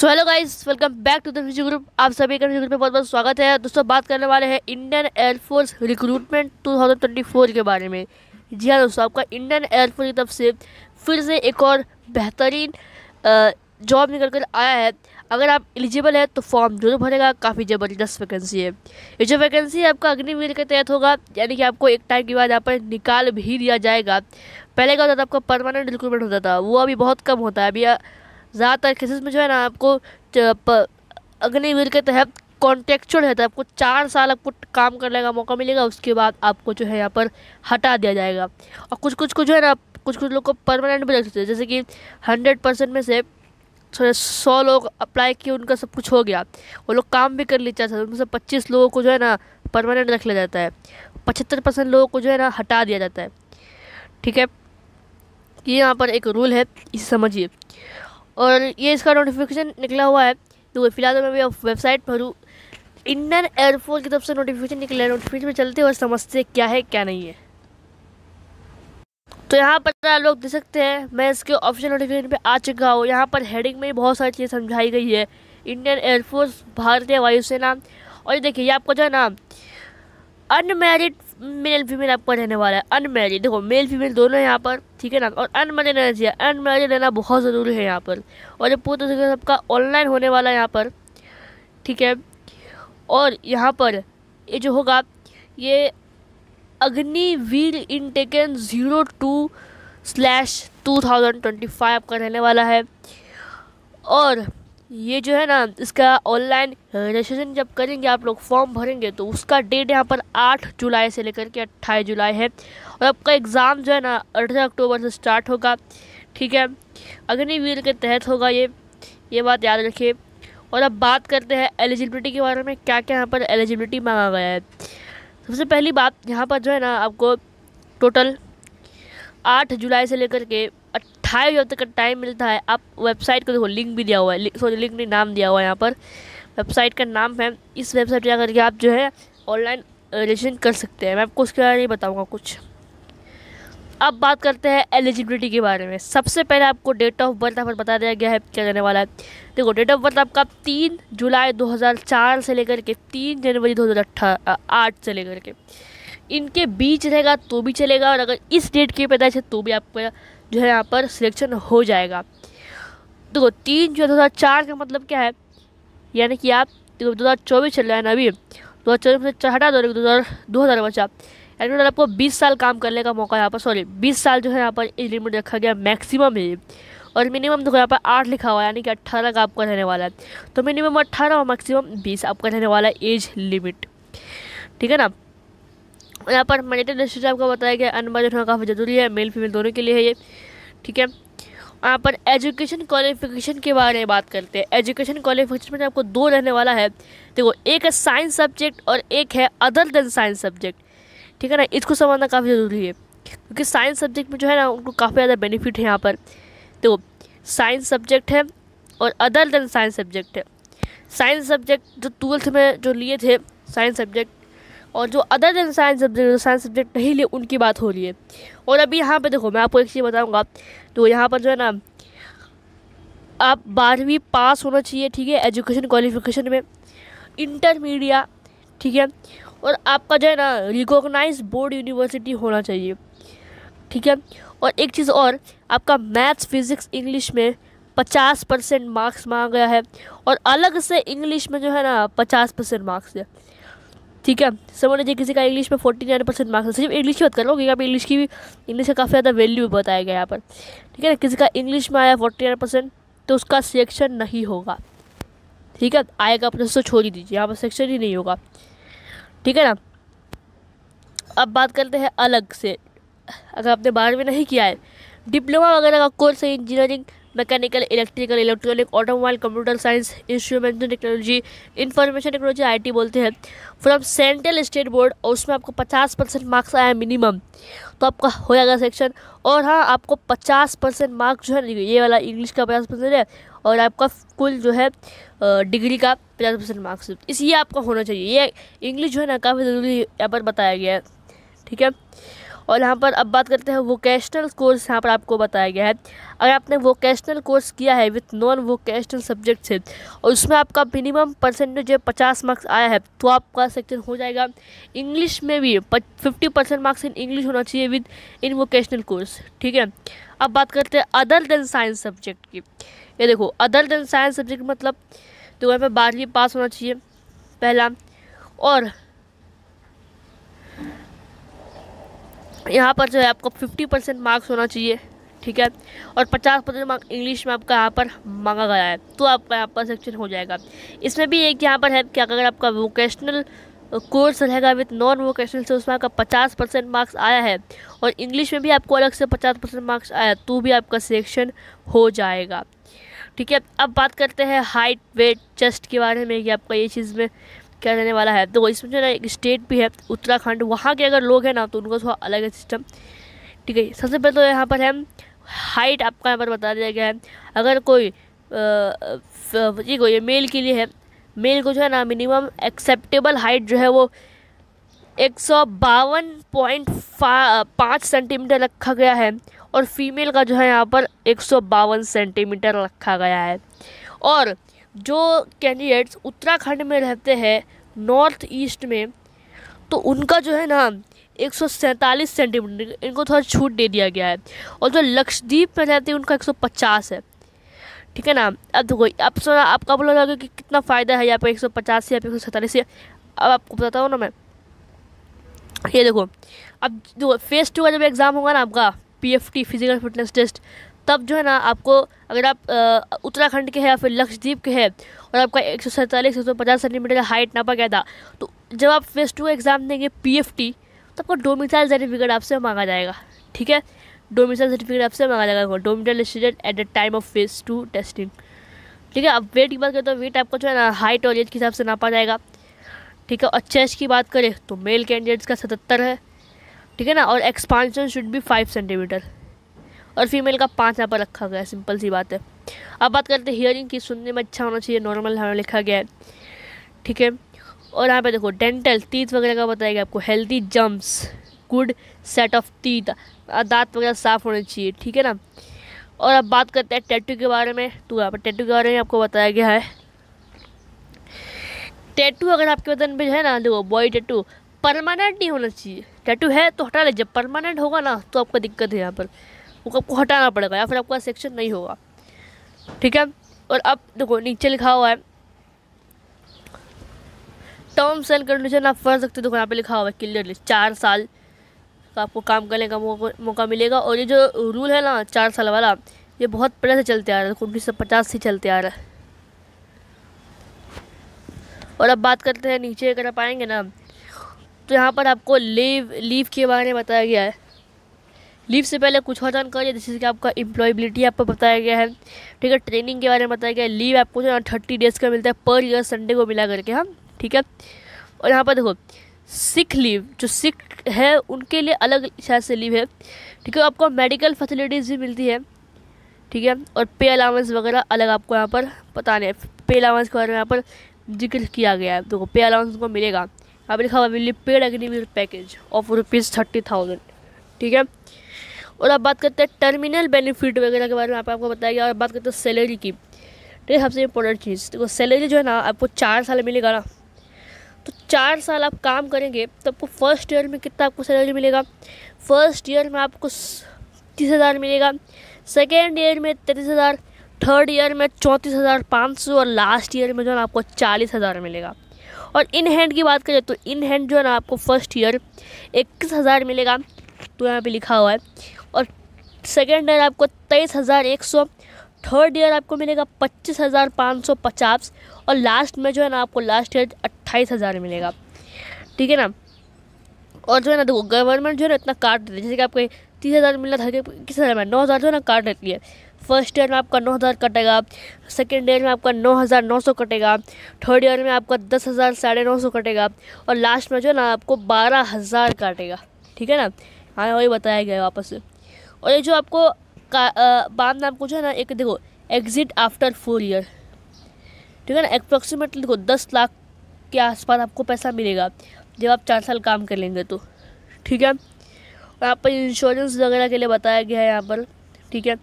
so hello guys welcome back to the music group आप सभी का म्यूजिक ग्रुप में बहुत बहुत स्वागत है दोस्तों बात करने वाले हैं इंडियन एयरफोर्स रिक्रूटमेंट 2024 के बारे में जी हाँ दोस्तों आपका इंडियन एयरफोर्स की तरफ से फिर से एक और बेहतरीन जॉब निकल कर आया है अगर आप एलिजिबल है तो फॉर्म जरूर भरेगा काफ़ी ज़बरदस्त वैकेंसी है ये जो वैकेंसी है आपका अग्निवीर के तहत होगा यानी कि आपको एक टाइम के बाद यहाँ पर निकाल भी दिया जाएगा पहले का होता था आपका परमानेंट रिक्रूटमेंट होता था वो अभी बहुत कम होता है अभी ज़्यादातर केसेस में जो है ना आपको अग्निवीर के तहत कॉन्ट्रेक्चुअल रहता है तो आपको चार साल आपको काम करने का मौका मिलेगा उसके बाद आपको जो है यहाँ पर हटा दिया जाएगा और कुछ कुछ को जो है ना कुछ कुछ लोग को परमानेंट भी रख सकते हैं जैसे कि हंड्रेड परसेंट में से थोड़े सौ लोग अप्लाई किए उनका सब कुछ हो गया वो लोग काम भी कर लिया चाहते साल उनमें से पच्चीस लोगों को जो है ना परमानेंट रख लिया जाता है पचहत्तर परसेंट लोगों को जो है ना हटा दिया जाता है ठीक है ये यहाँ पर एक रूल है इसे समझिए और ये इसका नोटिफिकेशन निकला हुआ है तो फिलहाल तो मैं भी वेबसाइट पर हूँ इंडियन एयरफोर्स की तरफ से नोटिफिकेशन निकला है नोटिफिकेशन में चलते और समझते क्या है क्या नहीं है तो यहाँ पर आप लोग देख सकते हैं मैं इसके ऑफिशियल नोटिफिकेशन पे आ चुका हूँ यहाँ पर हेडिंग में बहुत सारी चीज़ें समझाई गई है इंडियन एयरफोर्स भारतीय वायुसेना और ये देखिए ये आपको जो है ना अनमेरिड मेल फीमेल आपका रहने वाला है अनमेरिड देखो मेल फीमेल दोनों यहाँ पर ठीक है ना और अनमेरिड रहना चाहिए अनमेरिड रहना बहुत ज़रूरी है यहाँ पर और ये पूरा तरीके से आपका ऑनलाइन होने वाला है यहाँ पर ठीक है और यहाँ पर ये जो होगा ये Agniveer intake zero two slash two thousand twenty five का रहने वाला है और ये जो है ना इसका ऑनलाइन रजिस्ट्रेशन जब करेंगे आप लोग फॉर्म भरेंगे तो उसका डेट यहाँ पर आठ जुलाई से लेकर के अट्ठाईस जुलाई है और आपका एग्ज़ाम जो है ना अठारह अक्टूबर से स्टार्ट होगा ठीक है अग्निवीर के तहत होगा ये ये बात याद रखिए और अब बात करते हैं एलिजिबिलिटी के बारे में क्या क्या यहाँ पर एलिजिबिलिटी मांगा गया है सबसे पहली बात यहाँ पर जो है ना आपको टोटल आठ जुलाई से लेकर के अट्ठाईस जब तक टाइम मिलता है आप वेबसाइट को देखो लिंक भी दिया हुआ है सॉरी लिंक नहीं नाम दिया हुआ है यहाँ पर वेबसाइट का नाम है इस वेबसाइट पर जाकर के आप जो है ऑनलाइन रजिस्ट्रेशन कर सकते हैं मैं आपको उसके बारे में नहीं बताऊँगा कुछ अब बात करते हैं एलिजिबिलिटी के बारे में सबसे पहले आपको डेट ऑफ बर्थ यहाँ पर बता दिया गया है क्या करने वाला है देखो डेट ऑफ बर्थ आपका तीन जुलाई 2004 से लेकर के तीन जनवरी दो आठ से लेकर के इनके बीच रहेगा तो भी चलेगा और अगर इस डेट की पैदाइश है तो भी आपका जो है यहाँ पर सिलेक्शन हो जाएगा देखो तीन जो है दो हज़ार चार का मतलब क्या है यानी कि आप देखो दो हज़ार चौबीस चल रहा है ना अभी दो हज़ार चौबीस में हटा दो दो हज़ार दो हज़ार बचा यानी मतलब आपको बीस साल काम करने का मौका यहाँ पर सॉरी बीस साल जो है यहाँ पर एज लिमिट रखा गया मैक्सिमम है और मिनिमम देखो यहाँ पर आठ लिखा हुआ है यानी कि अट्ठारह का आपका रहने वाला है तो मिनिमम अट्ठारह और मैक्सिमम बीस आपका रहने वाला है एज लिमिट ठीक है ना यहाँ पर मैनेटेड से आपको बताया गया अनमर्जन होना काफ़ी ज़रूरी है मेल फीमेल दोनों के लिए है ये ठीक है यहाँ पर एजुकेशन क्वालिफिकेशन के बारे में बात करते हैं एजुकेशन क्वालिफिकेशन में आपको दो रहने वाला है देखो एक है साइंस सब्जेक्ट और एक है अदर देन साइंस सब्जेक्ट ठीक है ना इसको समझना काफ़ी ज़रूरी है क्योंकि साइंस सब्जेक्ट में जो है ना उनको काफ़ी ज़्यादा बेनिफिट है यहाँ पर देखो साइंस सब्जेक्ट है और अदर देन साइंस सब्जेक्ट है साइंस सब्जेक्ट जो ट्वेल्थ में जो लिए थे साइंस सब्जेक्ट और जो अदर देन साइंस सब्जेक्ट जो साइंस सब्जेक्ट नहीं लिए उनकी बात हो रही है और अभी यहाँ पे देखो मैं आपको एक चीज़ बताऊँगा तो यहाँ पर जो है ना आप बारहवीं पास होना चाहिए ठीक है एजुकेशन क्वालिफिकेशन में इंटरमीडिया ठीक है और आपका जो है ना रिकॉग्नाइज बोर्ड यूनिवर्सिटी होना चाहिए ठीक है और एक चीज़ और आपका मैथ्स फिज़िक्स इंग्लिश में पचास परसेंट मार्क्स मांगा गया है और अलग से इंग्लिश में जो है ना पचास परसेंट मार्क्स है ठीक है समझ लीजिए किसी का इंग्लिश में फोर्टी नाइन परसेंट मार्क्स सिर्फ इंग्लिश की बात कर लो क्योंकि आप इंग्लिश की भी इंग्लिश का काफ़ी ज़्यादा वैल्यू बताया गया यहाँ पर ठीक है ना किसी का इंग्लिश में आया फोर्टी नाइन परसेंट तो उसका सिलेक्शन नहीं होगा ठीक है आएगा अपने तो छोड़ ही दीजिए यहाँ पर सिलेक्शन ही नहीं होगा ठीक है ना अब बात करते हैं अलग से अगर आपने बारहवीं नहीं किया है डिप्लोमा वगैरह का कोर्स है engineering mechanical electrical electronic automobile computer science instrumental technology information technology IT बोलते हैं फ्रॉम सेंट्रल स्टेट बोर्ड और उसमें आपको पचास परसेंट मार्क्स आया मिनिमम तो आपका हो जाएगा सेक्शन और हाँ आपको पचास परसेंट मार्क्स जो है ये वाला इंग्लिश का पचास परसेंट है और आपका कुल जो है डिग्री का पचास परसेंट मार्क्स इसलिए आपका होना चाहिए ये इंग्लिश जो है ना काफ़ी ज़रूरी यहाँ पर बताया गया है ठीक है और यहाँ पर अब बात करते हैं वोकेशनल कोर्स यहाँ पर आपको बताया गया है अगर आपने वोकेशनल कोर्स किया है विथ नॉन वोकेशनल सब्जेक्ट से और उसमें आपका मिनिमम परसेंटेज जो पचास मार्क्स आया है तो आपका सेक्शन हो जाएगा इंग्लिश में भी fifty percent marks in English होना चाहिए विद इन वोकेशनल कोर्स ठीक है अब बात करते हैं अदर देन साइंस सब्जेक्ट की ये देखो अदर देन साइंस सब्जेक्ट मतलब तो वहाँ पर बारहवीं पास होना चाहिए पहला और यहाँ पर जो है आपको फिफ्टी परसेंट मार्क्स होना चाहिए ठीक है और पचास परसेंट मार्क्स इंग्लिश में आपका यहाँ पर मांगा गया है तो आपका यहाँ पर सेक्शन हो जाएगा इसमें भी एक यहाँ पर है कि अगर आपका वोकेशनल कोर्स रहेगा विथ नॉन वोकेशनल से उसमें आपका पचास परसेंट मार्क्स आया है और इंग्लिश में भी आपको अलग से पचास परसेंट मार्क्स आया तो भी आपका सिलेक्शन हो जाएगा ठीक है अब बात करते हैं हाइट वेट चेस्ट के बारे में कि आपका ये चीज़ में क्या रहने वाला है तो इसमें जो है ना एक स्टेट भी है उत्तराखंड वहाँ के अगर लोग हैं ना तो उनका थोड़ा अलग है सिस्टम ठीक है सबसे पहले तो यहाँ पर है हाइट आपका यहाँ पर बता दिया गया है अगर कोई जी को ये मेल के लिए है मेल को जो है ना मिनिमम एक्सेप्टेबल हाइट जो है वो एक सौ बावन पॉइंट पाँच सेंटीमीटर रखा गया है और फीमेल का जो है यहाँ पर एक सौ बावन सेंटीमीटर रखा गया है और जो कैंडिडेट्स उत्तराखंड में रहते हैं नॉर्थ ईस्ट में तो उनका जो है ना एक सेंटीमीटर इनको थोड़ा छूट दे दिया गया है और जो लक्षद्वीप में रहते हैं उनका 150 है ठीक है ना अब देखो अब सो आपका बोला जाएगा कि कितना फ़ायदा है यहाँ पे 150 से या पे एक से अब आपको बताता हूँ ना मैं ये देखो अब देखो फेस टू का जब एग्ज़ाम होगा ना आपका पीएफटी फिजिकल फिटनेस टेस्ट तब जो है ना आपको अगर आप उत्तराखंड के हैं या फिर लक्षद्वीप के हैं और आपका एक सौ सैंतालीस एक सौ पचास सेंटीमीटर हाइट नापा गया था तो जब आप फेस टू एग्ज़ाम देंगे पी एफ टी तो आपका डोमिसाइल सर्टिफिकेट आपसे मांगा जाएगा ठीक है डोमिसाइल सर्टिफिकेट आपसे मांगा जाएगा domicile student at the time of phase two testing ठीक है अब वेट की बात करें तो वेट आपको जो है ना हाइट और एज के हिसाब से नापा जाएगा ठीक है और चेस्ट की बात करें तो मेल कैंडिडेट्स का सतहत्तर है ठीक है ना और एक्सपांशन शुड भी फाइव सेंटीमीटर और फीमेल का पाँच यहाँ पर रखा गया है सिंपल सी बात है अब बात करते हैं हियरिंग की सुनने में अच्छा होना चाहिए नॉर्मल हमें लिखा गया है ठीक है और यहाँ पे देखो डेंटल तीथ वगैरह का बताया गया आपको healthy gums good set of teeth दांत वगैरह साफ़ होने चाहिए ठीक है ना और अब बात करते हैं टैटू के बारे में तो यहाँ पर टैटू के बारे में आपको बताया गया है टैटू अगर आपके बदन पर है ना देखो बॉय टैटू परमानेंट नहीं होना चाहिए टैटू है तो हटा लीजिए परमानेंट होगा ना तो आपको दिक्कत है यहाँ पर वो आपको हटाना पड़ेगा या फिर आपका सेक्शन नहीं होगा ठीक है और अब देखो नीचे लिखा हुआ है टर्म्स एंड कंडीशन आप पढ़ सकते हो देखो यहाँ पे लिखा हुआ है क्लियरली चार साल का आपको काम करने का मौका मिलेगा और ये जो रूल है ना चार साल वाला ये बहुत पहले से चलते आ रहा है देखो उन्नीस सौ पचास से चलते आ रहा है और अब बात करते हैं नीचे अगर आप आएंगे ना तो यहाँ पर आपको लीव लीव के बारे में बताया गया है लीव से पहले कुछ और जानकारी जैसे कि आपका एम्प्लॉयबिलिटी आपको बताया गया है ठीक है ट्रेनिंग के बारे में बताया गया है लीव आपको जो है थर्टी डेज़ का मिलता है पर ईयर संडे को मिला करके हाँ ठीक है और यहाँ पर देखो सिख लीव जो सिख है उनके लिए अलग शायद से लीव है ठीक है आपको मेडिकल फैसिलिटीज़ भी मिलती है ठीक है और पे अलाउंस वगैरह अलग आपको यहाँ पर पता नहीं पे अलाउंस के बारे में यहाँ पर जिक्र किया गया है देखो पे अलाउंस को मिलेगा यहाँ पर लिखा हुआ मिली paid agreement package of rupees thirty thousand ठीक है और अब बात करते हैं टर्मिनल बेनिफिट वगैरह के बारे में आपको बताया गया और बात करते हैं सैलरी की ठीक है सबसे इम्पोर्टेंट चीज़ देखो सैलरी जो है ना आपको चार साल मिलेगा ना तो चार साल आप काम करेंगे तो आपको फर्स्ट ईयर में कितना आपको सैलरी मिलेगा फर्स्ट ईयर में आपको तीस हज़ार मिलेगा सेकेंड ईयर में तैतीस हज़ार थर्ड ईयर में चौंतीस हज़ार पाँच सौ और लास्ट ईयर में जो है ना आपको चालीस हज़ार मिलेगा और इन हैंड की बात करें तो इन हैंड जो है ना आपको फर्स्ट ईयर इक्कीस हज़ार मिलेगा तो यहाँ पे लिखा हुआ है और सेकेंड ईयर आपको तेईस हज़ार एक सौ थर्ड ईयर आपको मिलेगा पच्चीस हज़ार पाँच सौ पचास और लास्ट में जो है ना आपको लास्ट ईयर अट्ठाईस हज़ार मिलेगा ठीक है ना और जो है ना देखो गवर्नमेंट जो है ना इतना काट देती है जैसे कि आपको तीस हज़ार मिलना था किस हज़ार में नौ हज़ार जो है ना काट देती है फर्स्ट ईयर में आपका नौ हज़ार कटेगा सेकेंड ईयर में आपका नौ हज़ार नौ सौ कटेगा थर्ड ईयर में आपका दस हज़ार साढ़े नौ सौ कटेगा और लास्ट में जो है ना आपको बारह हज़ार काटेगा ठीक है ना हाँ वही बताया गया वापस से और ये जो आपको बाद में आपको जो है ना एक देखो एग्ज़िट आफ्टर फोर ईयर ठीक है ना अप्रोक्सीमेटली देखो दस लाख के आसपास आपको पैसा मिलेगा जब आप चार साल काम कर लेंगे तो ठीक है और यहाँ पर इंश्योरेंस वगैरह के लिए बताया गया है यहाँ पर ठीक है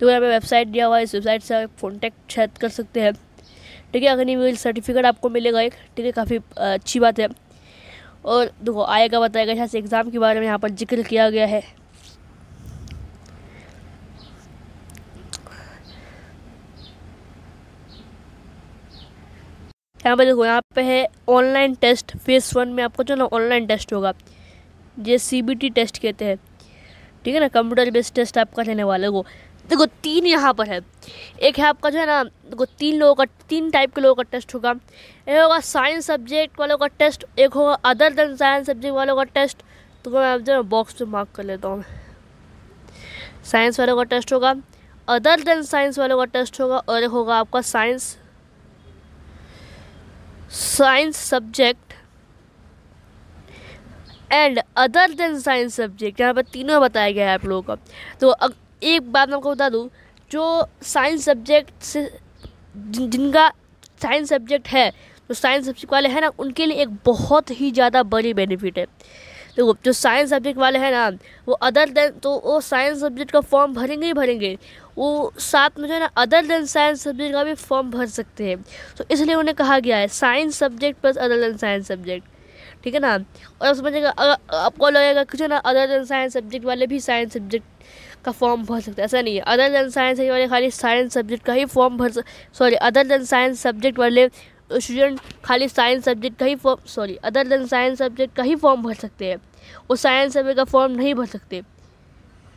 तो यहाँ पे वेबसाइट दिया हुआ है इस वेबसाइट से आप कॉन्टैक्ट शायद कर सकते हैं ठीक है अग्निवीर सर्टिफिकेट आपको मिलेगा एक ठीक है काफ़ी अच्छी बात है और देखो आएगा बताएगा यहाँ से एग्ज़ाम के बारे में यहाँ पर जिक्र किया गया है यहाँ पर देखो यहाँ पे है ऑनलाइन टेस्ट फेस वन में आपको जो ना ऑनलाइन टेस्ट होगा ये सी बी टी टेस्ट कहते हैं ठीक है ना कंप्यूटर बेस्ड टेस्ट आपका रहने वाले को देखो तीन यहाँ पर है एक है आपका जो है ना देखो तीन लोगों का तीन टाइप के लोगों का टेस्ट होगा एक होगा साइंस सब्जेक्ट वालों का टेस्ट एक होगा अदर देन साइंस सब्जेक्ट वालों का टेस्ट तो मैं आप जो है बॉक्स में मार्क कर लेता हूँ साइंस वालों का टेस्ट होगा अदर देन साइंस वालों का टेस्ट होगा और एक होगा आपका science science subject and other than science subject यहाँ पर तीनों बताया गया है आप लोगों का तो अग, एक बात मैं आपको बता दूँ जो साइंस सब्जेक्ट से जिन, जिनका साइंस सब्जेक्ट है जो साइंस सब्जेक्ट वाले हैं ना उनके लिए एक बहुत ही ज़्यादा बड़ी बेनिफिट है देखो जो साइंस सब्जेक्ट वाले हैं ना वो अदर देन तो वो साइंस सब्जेक्ट का फॉर्म भरेंगे ही भरेंगे वो साथ में जो है ना अदर देन साइंस सब्जेक्ट का भी फॉर्म भर सकते हैं तो इसलिए उन्हें कहा गया है science subject plus other than science subject ठीक है ना और आप समझिएगा आपको लगेगा कि जो ना अदर देन साइंस सब्जेक्ट वाले भी साइंस सब्जेक्ट का फॉर्म भर सकते हैं ऐसा नहीं है अदर देन साइंस वाले खाली साइंस सब्जेक्ट का ही फॉर्म भर sorry other than science subject वाले स्टूडेंट खाली साइंस सब्जेक्ट का ही form sorry other than science subject का ही फॉर्म भर सकते हैं वो साइंस सर्वे का फॉर्म नहीं भर सकते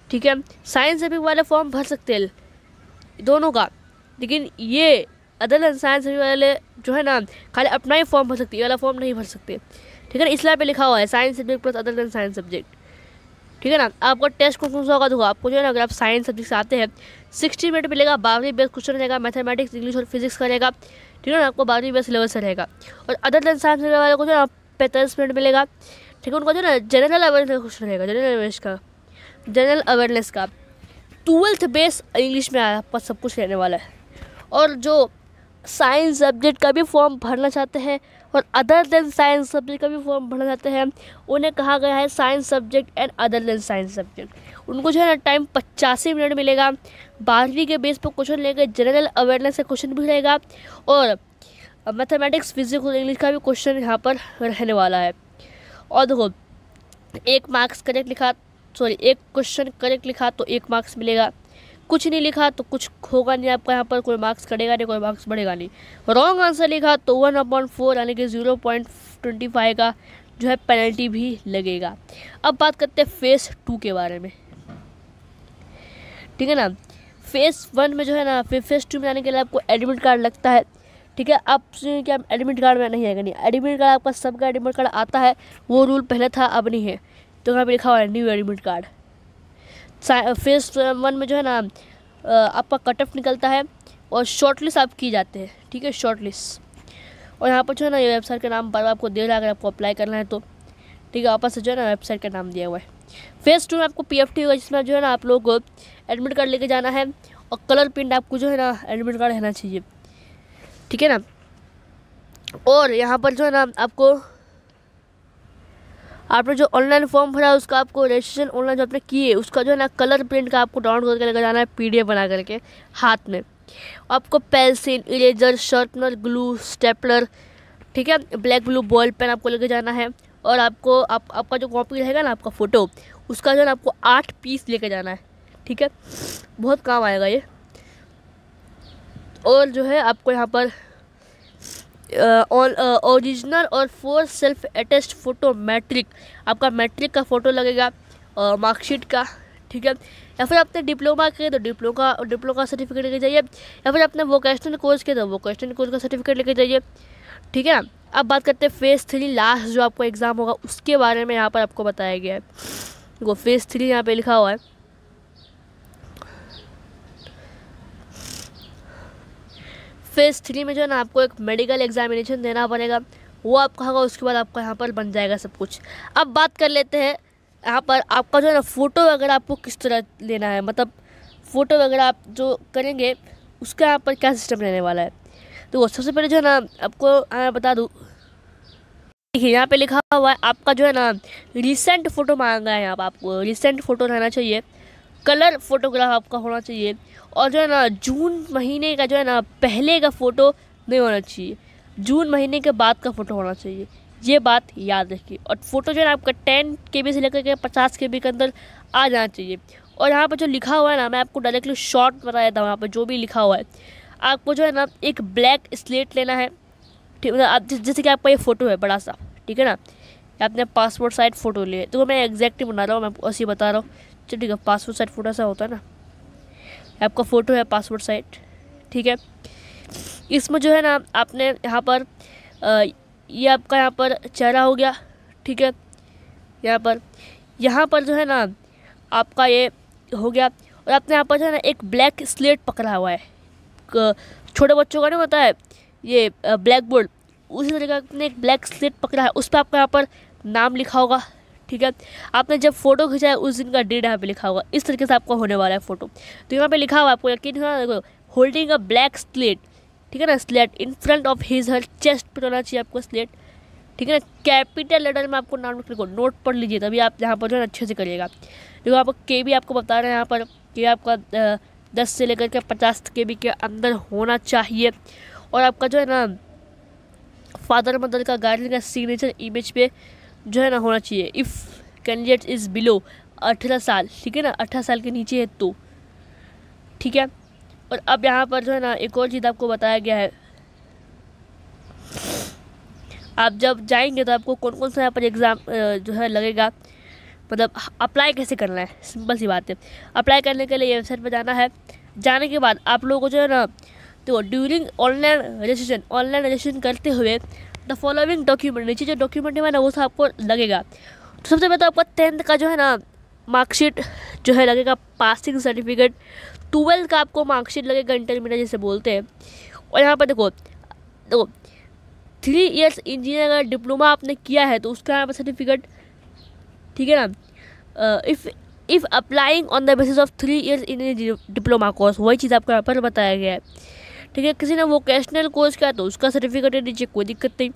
ठीक है साइंस सर्वे वाले फॉर्म भर सकते हैं दोनों का लेकिन ये अदर देन साइंस सर्वे वाले जो है ना खाली अपना ही फॉर्म भर सकते ये वाला फॉर्म नहीं भर सकते ठीक है ना इसलिए पे लिखा हुआ है science subject plus other than science subject ठीक है ना आपका टेस्ट क्वेश्चन होगा तो आपको जो है ना अगर आप साइंस सब्जेक्ट से आते हैं सिक्सटी मिनट मिलेगा बारहवीं बेस क्वेश्चन रहेगा मैथमेटिक्स इंग्लिश और फिजिक्स का रहेगा ठीक है ना आपको बारहवीं बेस्ट सिलेबस रहेगा और अदर देन साइंस वाले को जो है ना पैंतालीस मिनट मिलेगा ठीक है उनका जो ना जनरल अवेयरनेस का क्वेश्चन रहेगा जनरल अवेयरनेस का जनरल अवेयरनेस का ट्वेल्थ बेस इंग्लिश में पर सब कुछ रहने वाला है और जो साइंस सब्जेक्ट का भी फॉर्म भरना चाहते हैं और अदर देन साइंस सब्जेक्ट का भी फॉर्म भरना चाहते हैं उन्हें कहा गया है science subject and other than science subject उनको जो है ना टाइम पचासी मिनट मिलेगा बारहवीं के बेस पर क्वेश्चन लेकर जनरल अवेयरनेस का क्वेश्चन भी रहेगा और मैथमेटिक्स फिजिक्स और इंग्लिश का भी क्वेश्चन यहाँ पर रहने वाला है और देखो एक मार्क्स करेक्ट लिखा सॉरी एक क्वेश्चन करेक्ट लिखा तो एक मार्क्स मिलेगा कुछ नहीं लिखा तो कुछ होगा नहीं आपका यहाँ पर कोई मार्क्स कटेगा नहीं कोई मार्क्स बढ़ेगा नहीं रॉन्ग आंसर लिखा तो वन अपॉइंट फोर यानी कि ज़ीरो पॉइंट ट्वेंटी फाइव का जो है पेनल्टी भी लगेगा अब बात करते हैं फेस टू के बारे में ठीक है ना फेस वन में जो है ना फिर फेस टू में जाने के लिए आपको एडमिट कार्ड लगता है ठीक है अब क्या एडमिट कार्ड में नहीं आएगा नहीं एडमिट कार्ड आपका सबका एडमिट कार्ड आता है वो रूल पहले था अब नहीं है तो यहाँ पे लिखा हुआ है new admit card phase one में जो है ना uh, आपका कट ऑफ निकलता है और शॉर्ट लिस्ट आप की जाते हैं ठीक है शॉर्ट लिस्ट और यहाँ पर जो है ना ये वेबसाइट का नाम बार आपको दे रहा है अगर आपको अप्लाई करना है तो ठीक है वापस से जो है ना वेबसाइट का नाम दिया हुआ है फेस टू में आपको पी एफ टी होगा जिसमें जो है ना आप लोग को एडमिट कार्ड लेके जाना है और कलर प्रिंट आपको जो है ना एडमिट कार्ड रहना चाहिए ठीक है ना और यहाँ पर जो है ना आपको आपने जो ऑनलाइन फॉर्म भरा है उसका आपको रजिस्ट्रेशन ऑनलाइन जो आपने किए उसका जो है ना कलर प्रिंट का आपको डाउनलोड करके लेकर जाना है पीडीएफ बना करके हाथ में आपको pencil eraser sharpener glue stapler ठीक है ब्लैक ब्लू बॉल पेन आपको लेकर जाना है और आपको आप आपका जो कॉपी रहेगा ना आपका फ़ोटो उसका जो है ना आपको आठ पीस लेकर जाना है ठीक है बहुत काम आएगा ये और जो है आपको यहाँ पर ओरिजिनल और four self attest photo matric आपका मैट्रिक का फ़ोटो लगेगा और मार्कशीट का ठीक है या फिर आपने डिप्लोमा के तो डिप्लोमा डिप्लोमा का सर्टिफिकेट लेके जाइए या फिर आपने वोकेशनल कोर्स के तो वोकेशनल कोर्स का सर्टिफिकेट लेके जाइए ठीक है अब बात करते हैं फेज़ थ्री लास्ट जो आपको एग्ज़ाम होगा उसके बारे में यहाँ पर आपको बताया गया है वो फेज़ थ्री यहाँ पर लिखा हुआ है फेज़ थ्री में जो है ना आपको एक मेडिकल एग्जामिनेशन देना पड़ेगा वो आपका होगा उसके बाद आपका यहाँ पर बन जाएगा सब कुछ अब बात कर लेते हैं यहाँ पर आपका जो है ना फ़ोटो वगैरह आपको किस तरह लेना है मतलब फ़ोटो वगैरह आप जो करेंगे उसका यहाँ पर क्या सिस्टम रहने वाला है तो सबसे पहले जो है ना आपको मैं हाँ, बता दूँ देखिए यहाँ पे लिखा हुआ है आपका जो है ना रिसेंट फ़ोटो मांगा है यहाँ पर आपको रिसेंट फ़ोटो रहना चाहिए कलर फोटोग्राफ आपका होना चाहिए और जो है ना जून महीने का जो है ना पहले का फ़ोटो नहीं होना चाहिए जून महीने के बाद का फ़ोटो होना चाहिए ये बात याद रखिए और फ़ोटो जो है ना आपका टेन के बी से लेकर के पचास के बी के अंदर आ जाना चाहिए और यहाँ पर जो लिखा हुआ है ना मैं आपको डायरेक्टली शॉर्ट बताया था वहाँ पर जो भी लिखा हुआ है आपको जो है ना एक ब्लैक स्लेट लेना है ठीक मतलब आप जैसे कि आपका ये फ़ोटो है बड़ा सा ठीक है ना आपने पासपोर्ट साइज फ़ोटो लिए तो मैं एग्जैक्टली बना रहा हूँ मैं ऐसे बता रहा हूँ चलो तो ठीक है पासवर्ड साइट फोटो ऐसा होता है ना आपका फ़ोटो है पासवर्ड साइट ठीक है इसमें जो है ना आपने यहाँ पर ये यह आपका यहाँ पर चेहरा हो गया ठीक है यहाँ पर यहाँ पर जो है ना आपका ये हो गया और आपने यहाँ पर जो है ना एक ब्लैक स्लेट पकड़ा हुआ है छोटे बच्चों का नहीं होता है ये ब्लैक बोर्ड उसी तरीके आपने एक ब्लैक स्लेट पकड़ा है उस पर आपका यहाँ पर नाम लिखा होगा ठीक है आपने जब फोटो खींचा है उस दिन का डेट यहाँ पे लिखा होगा इस तरीके से आपका होने वाला है फोटो तो यहाँ पे लिखा हुआ आपको यकीन होना देखो होल्डिंग अ ब्लैक स्लेट ठीक है ना slate in front of his her chest पर होना चाहिए आपको स्लेट ठीक है ना कैपिटल लेटर में आपको नाम लिखो नोट पढ़ लीजिए तभी आप यहाँ पर जो है अच्छे से करिएगा देखो आप के भी आपको बता रहे हैं यहाँ पर कि आपका दस से लेकर के पचास के बी के अंदर होना चाहिए और आपका जो है ना फादर मदर का गार्जियन का सिग्नेचर इमेज पे जो है ना होना चाहिए इफ़ कैंडिडेट इज़ बिलो अठारह साल ठीक है ना अठारह साल के नीचे है तो ठीक है और अब यहाँ पर जो है ना एक और चीज़ आपको बताया गया है आप जब जाएंगे तो आपको कौन कौन सा यहाँ पर एग्ज़ाम जो है लगेगा मतलब अप्लाई कैसे करना है सिंपल सी बात है अप्लाई करने के लिए वेबसाइट पर जाना है जाने के बाद आप लोगों को जो है ना तो during online registration online registration करते हुए द फॉलोइंग डॉक्यूमेंट नीचे जो डॉक्यूमेंट है ना वो सब आपको लगेगा तो सबसे पहले तो आपका टेंथ का जो है ना मार्कशीट जो है लगेगा पासिंग सर्टिफिकेट ट्वेल्थ का आपको मार्कशीट लगेगा इंटरमीडिएट जैसे बोलते हैं और यहाँ पर देखो देखो थ्री इयर्स इंजीनियर अगर डिप्लोमा आपने किया है तो उसका यहाँ पर सर्टिफिकेट ठीक है ना if if applying on the basis of three years engineer diploma course वही चीज़ आपको यहाँ पर बताया गया है ठीक है किसी ने वोकेशनल कोर्स किया तो उसका सर्टिफिकेट है नीचे कोई दिक्कत नहीं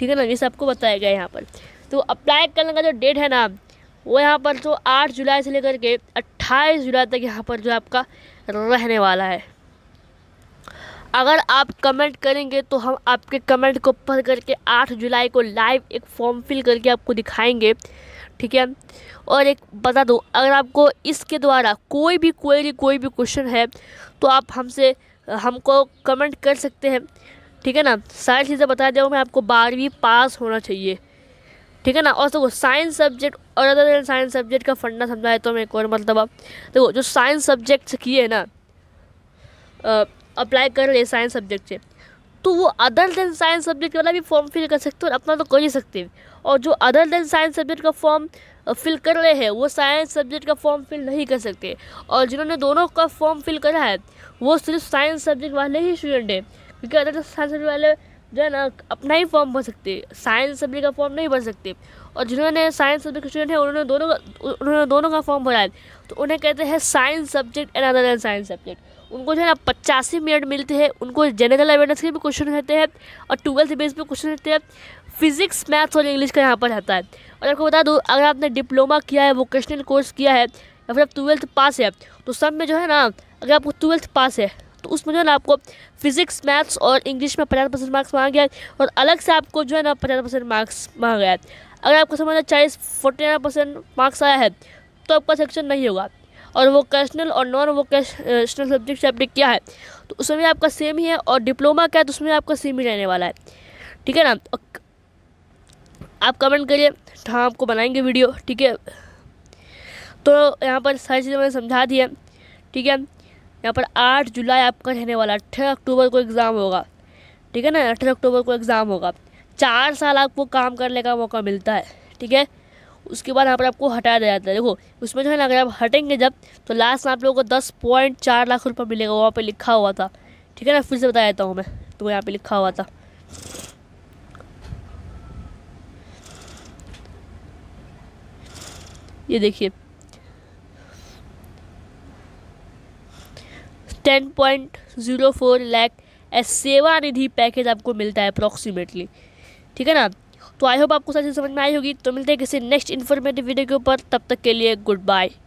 ठीक है ना ये सबको बताया गया यहाँ पर तो अप्लाई करने का जो डेट है ना वो यहाँ पर जो तो आठ जुलाई से लेकर के अट्ठाईस जुलाई तक यहाँ पर जो आपका रहने वाला है अगर आप कमेंट करेंगे तो हम आपके कमेंट को पढ़ करके आठ जुलाई को लाइव एक फॉर्म फिल करके आपको दिखाएंगे ठीक है और एक बता दो अगर आपको इसके द्वारा कोई भी क्वेरी कोई भी क्वेश्चन है तो आप हमसे हमको कमेंट कर सकते हैं ठीक है ना सारी चीज़ें बता दिया मैं आपको बारहवीं पास होना चाहिए ठीक है ना और देखो साइंस सब्जेक्ट और अदर देन साइंस सब्जेक्ट का फंडा समझाए तो मैं एक और मतलब आप देखो जो साइंस सब्जेक्ट से किए ना अप्लाई कर रहे साइंस सब्जेक्ट से तो वो अदर देन साइंस सब्जेक्ट वाला भी फॉर्म फिल कर सकते हो और अपना तो कर ही सकते हैं और जो अदर देन साइंस सब्जेक्ट का फॉर्म फिल कर रहे हैं वो साइंस सब्जेक्ट का फॉर्म फिल नहीं कर सकते और जिन्होंने दोनों का फॉर्म फिल करा है वो सिर्फ साइंस सब्जेक्ट वाले ही स्टूडेंट हैं क्योंकि अदर साइंस सब्जेक्ट वाले जो है ना अपना ही फॉर्म भर सकते साइंस सब्जेक्ट का फॉर्म नहीं भर सकते और जिन्होंने साइंस सब्जेक्ट के स्टूडेंट हैं उन्होंने दोनों का उन्होंने दोनों का फॉर्म भरा है तो उन्हें कहते हैं science subject and other and science subject उनको जो है ना पचासी मिनट मिलते हैं उनको जनरल अवेयरनेस के भी क्वेश्चन रहते हैं और ट्वेल्थ बेस पर क्वेश्चन रहते हैं फिजिक्स मैथ्स और इंग्लिश का यहाँ पर रहता है और आपको बता दूँ अगर आपने डिप्लोमा किया है वोकेशनल कोर्स किया है या फिर आप ट्वेल्थ पास है तो सब में जो है ना अगर आपको ट्वेल्थ पास है तो उसमें जो है ना आपको फिज़िक्स मैथ्स और इंग्लिश में पचास परसेंट मार्क्स मांगा गया है और अलग से आपको जो है ना पचास परसेंट मार्क्स मांगा गया है अगर आपको में चालीस फोर्टी नाइन परसेंट मार्क्स आया है तो आपका सेक्शन नहीं होगा और वोकेशनल और नॉन वोकेशनल सब्जेक्ट से आपने किया है तो उसमें भी आपका सेम ही है और डिप्लोमा क्या है तो उसमें आपका सेम ही रहने वाला है ठीक है ना आप कमेंट करिए हाँ आपको बनाएंगे वीडियो ठीक है तो यहाँ पर सारी चीज़ें मैंने समझा दी है ठीक है यहाँ पर आठ जुलाई आपका रहने वाला अठारह अक्टूबर को एग्ज़ाम होगा ठीक है ना अठारह अक्टूबर को एग्ज़ाम होगा चार साल आपको काम करने का मौका मिलता है ठीक है उसके बाद यहाँ पर आपको हटा दिया जाता है देखो उसमें जो है ना अगर आप हटेंगे जब तो लास्ट में आप लोगों को दस पॉइंट चार लाख रुपये मिलेगा वहाँ पर लिखा हुआ था ठीक है ना फिर से बता देता हूँ मैं तो यहाँ पर लिखा हुआ था ये देखिए ten point zero four lakh सेवा निधि पैकेज आपको मिलता है अप्रॉक्सीमेटली ठीक है ना तो आई होप आपको सारी समझ में आई होगी तो मिलते हैं किसी नेक्स्ट इन्फॉर्मेटिव वीडियो के ऊपर तब तक के लिए गुड बाय